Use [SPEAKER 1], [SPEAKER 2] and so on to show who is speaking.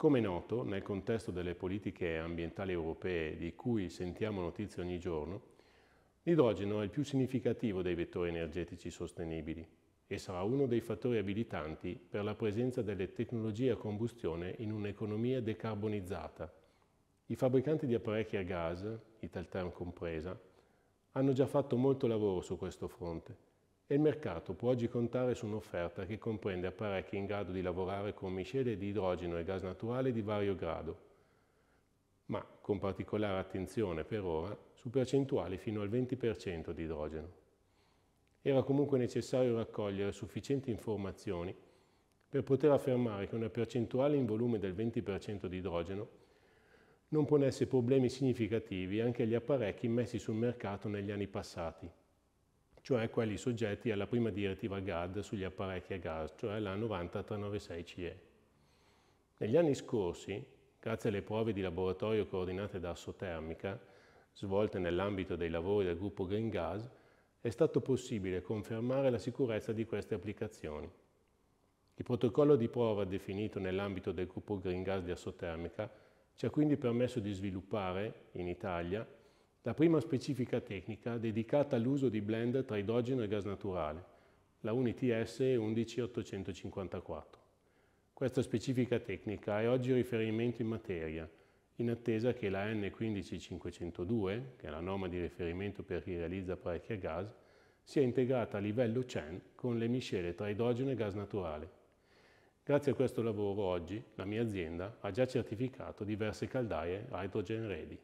[SPEAKER 1] Come è noto, nel contesto delle politiche ambientali europee di cui sentiamo notizie ogni giorno, l'idrogeno è il più significativo dei vettori energetici sostenibili e sarà uno dei fattori abilitanti per la presenza delle tecnologie a combustione in un'economia decarbonizzata. I fabbricanti di apparecchi a gas, Italterm compresa, hanno già fatto molto lavoro su questo fronte e il mercato può oggi contare su un'offerta che comprende apparecchi in grado di lavorare con miscele di idrogeno e gas naturale di vario grado, ma con particolare attenzione per ora su percentuali fino al 20% di idrogeno. Era comunque necessario raccogliere sufficienti informazioni per poter affermare che una percentuale in volume del 20% di idrogeno non ponesse problemi significativi anche agli apparecchi messi sul mercato negli anni passati cioè quelli soggetti alla prima direttiva GAD sugli apparecchi a gas, cioè la 90396CE. Negli anni scorsi, grazie alle prove di laboratorio coordinate da Assotermica, svolte nell'ambito dei lavori del gruppo Green Gas, è stato possibile confermare la sicurezza di queste applicazioni. Il protocollo di prova definito nell'ambito del gruppo Green Gas di Assotermica ci ha quindi permesso di sviluppare, in Italia, la prima specifica tecnica dedicata all'uso di blend tra idrogeno e gas naturale, la UNITS 11854. Questa specifica tecnica è oggi riferimento in materia, in attesa che la N15502, che è la norma di riferimento per chi realizza parecchia gas, sia integrata a livello CEN con le miscele tra idrogeno e gas naturale. Grazie a questo lavoro oggi la mia azienda ha già certificato diverse caldaie hydrogen ready.